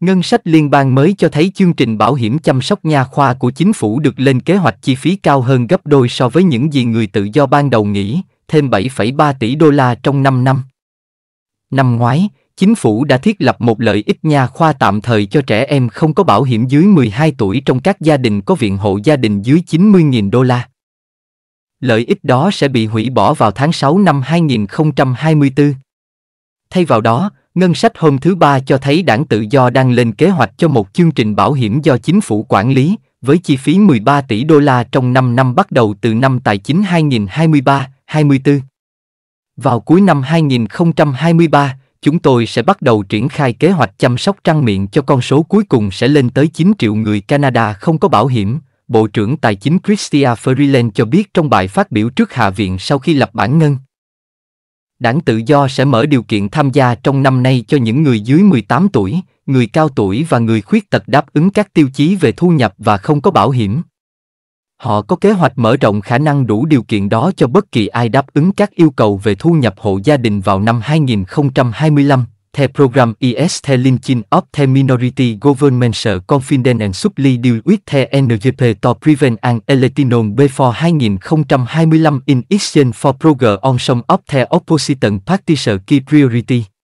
Ngân sách liên bang mới cho thấy chương trình bảo hiểm chăm sóc nha khoa của chính phủ được lên kế hoạch chi phí cao hơn gấp đôi so với những gì người tự do ban đầu nghĩ, thêm 7,3 tỷ đô la trong 5 năm. Năm ngoái, chính phủ đã thiết lập một lợi ích nha khoa tạm thời cho trẻ em không có bảo hiểm dưới 12 tuổi trong các gia đình có viện hộ gia đình dưới 90.000 đô la. Lợi ích đó sẽ bị hủy bỏ vào tháng 6 năm 2024. Thay vào đó, ngân sách hôm thứ Ba cho thấy đảng tự do đang lên kế hoạch cho một chương trình bảo hiểm do chính phủ quản lý, với chi phí 13 tỷ đô la trong 5 năm bắt đầu từ năm tài chính 2023-24. Vào cuối năm 2023, chúng tôi sẽ bắt đầu triển khai kế hoạch chăm sóc răng miệng cho con số cuối cùng sẽ lên tới 9 triệu người Canada không có bảo hiểm, Bộ trưởng Tài chính Chrystia Freeland cho biết trong bài phát biểu trước Hạ viện sau khi lập bản ngân. Đảng tự do sẽ mở điều kiện tham gia trong năm nay cho những người dưới 18 tuổi, người cao tuổi và người khuyết tật đáp ứng các tiêu chí về thu nhập và không có bảo hiểm. Họ có kế hoạch mở rộng khả năng đủ điều kiện đó cho bất kỳ ai đáp ứng các yêu cầu về thu nhập hộ gia đình vào năm 2025. The program is e the linking of the minority governments confident and supply deal with the NGP to prevent an election before 2025 in exchange for progress on some of the opposition parties key priority.